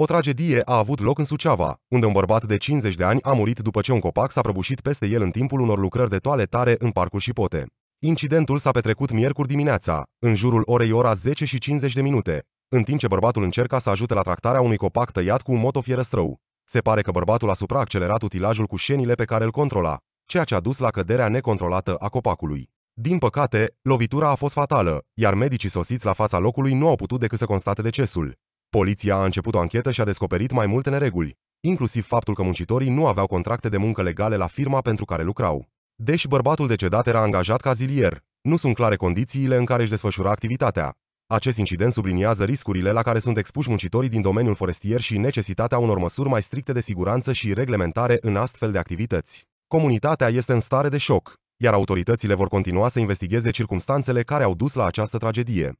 O tragedie a avut loc în Suceava, unde un bărbat de 50 de ani a murit după ce un copac s-a prăbușit peste el în timpul unor lucrări de toaletare în parcul Șipote. Incidentul s-a petrecut miercuri dimineața, în jurul orei ora 10 și 50 de minute, în timp ce bărbatul încerca să ajute la tractarea unui copac tăiat cu un motofierăstrău. Se pare că bărbatul a supraaccelerat utilajul cu șenile pe care îl controla, ceea ce a dus la căderea necontrolată a copacului. Din păcate, lovitura a fost fatală, iar medicii sosiți la fața locului nu au putut decât să constate decesul. Poliția a început o anchetă și a descoperit mai multe nereguli, inclusiv faptul că muncitorii nu aveau contracte de muncă legale la firma pentru care lucrau. Deși bărbatul decedat era angajat ca zilier, nu sunt clare condițiile în care își desfășura activitatea. Acest incident subliniază riscurile la care sunt expuși muncitorii din domeniul forestier și necesitatea unor măsuri mai stricte de siguranță și reglementare în astfel de activități. Comunitatea este în stare de șoc, iar autoritățile vor continua să investigheze circumstanțele care au dus la această tragedie.